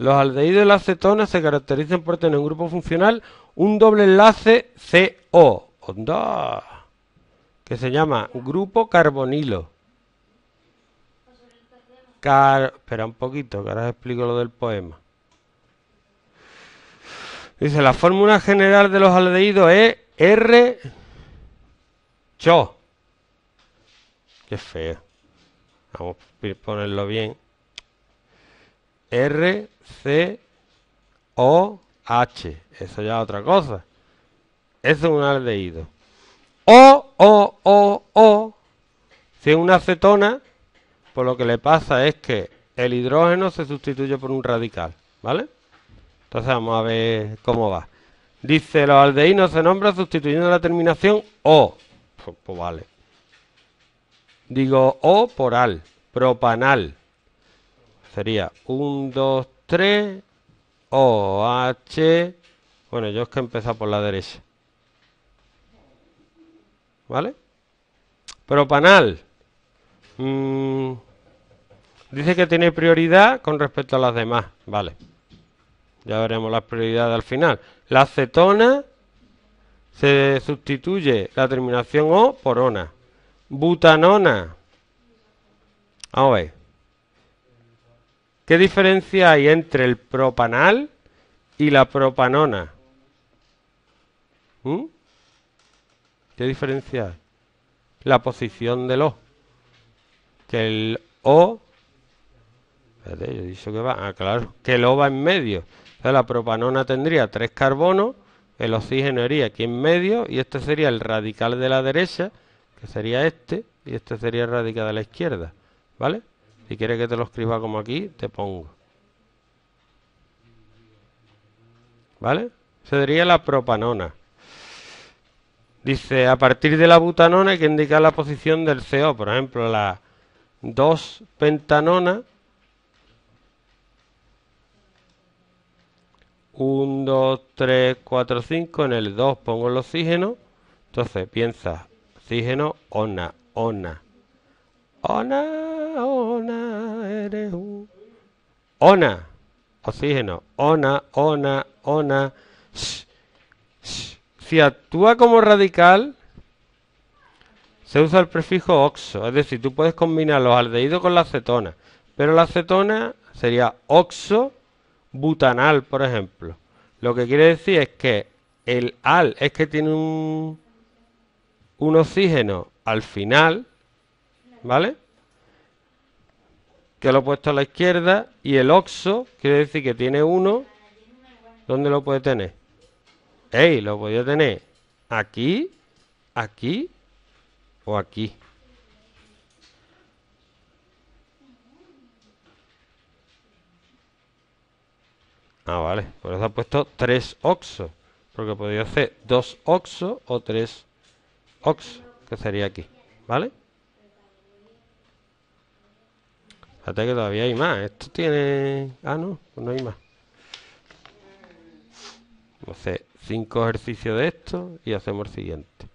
Los aldehídos de la acetona se caracterizan por tener un grupo funcional un doble enlace CO, onda, que se llama grupo carbonilo. Espera un poquito, que ahora os explico lo del poema. Dice, la fórmula general de los aldehídos es R CHO. Qué feo. Vamos a ponerlo bien. R, C, O, H. Eso ya es otra cosa. Eso es un aldehído. O, O, O, O. Si es una acetona, pues lo que le pasa es que el hidrógeno se sustituye por un radical. ¿Vale? Entonces vamos a ver cómo va. Dice, los aldeínos se nombran sustituyendo la terminación O. pues, pues vale. Digo O por al, propanal. Sería 1, 2, 3, O, H. Bueno, yo es que he por la derecha. ¿Vale? Propanal. Mm, dice que tiene prioridad con respecto a las demás. Vale. Ya veremos las prioridades al final. La acetona se sustituye la terminación O por ona. Butanona. Vamos a ver. ¿Qué diferencia hay entre el propanal y la propanona? ¿Mm? ¿Qué diferencia hay? La posición del O. Que el O... Espérate, yo he dicho que va... Ah, claro. Que el O va en medio. O sea, la propanona tendría tres carbonos, el oxígeno iría aquí en medio y este sería el radical de la derecha, que sería este, y este sería el radical de la izquierda. ¿Vale? Si quieres que te lo escriba como aquí, te pongo. ¿Vale? Se diría la propanona. Dice, a partir de la butanona hay que indicar la posición del CO. Por ejemplo, la 2 pentanona. 1, 2, 3, 4, 5. En el 2 pongo el oxígeno. Entonces piensa, oxígeno, ona, ona. Ona ona, oxígeno, ona, ona, ona. Si actúa como radical, se usa el prefijo oxo, es decir, tú puedes combinar los aldehídos con la acetona, pero la acetona sería oxo butanal, por ejemplo. Lo que quiere decir es que el al es que tiene un, un oxígeno al final, ¿vale? que lo he puesto a la izquierda. Y el OXO, quiere decir que tiene uno. ¿Dónde lo puede tener? ¡Ey! Lo podía tener aquí, aquí o aquí. Ah, vale. Por eso ha puesto tres oxos. Porque podría hacer dos oxos o tres oxos. Que sería aquí. ¿Vale? Fíjate que todavía hay más. Esto tiene... Ah, no, pues no hay más. hacer cinco ejercicios de esto y hacemos el siguiente.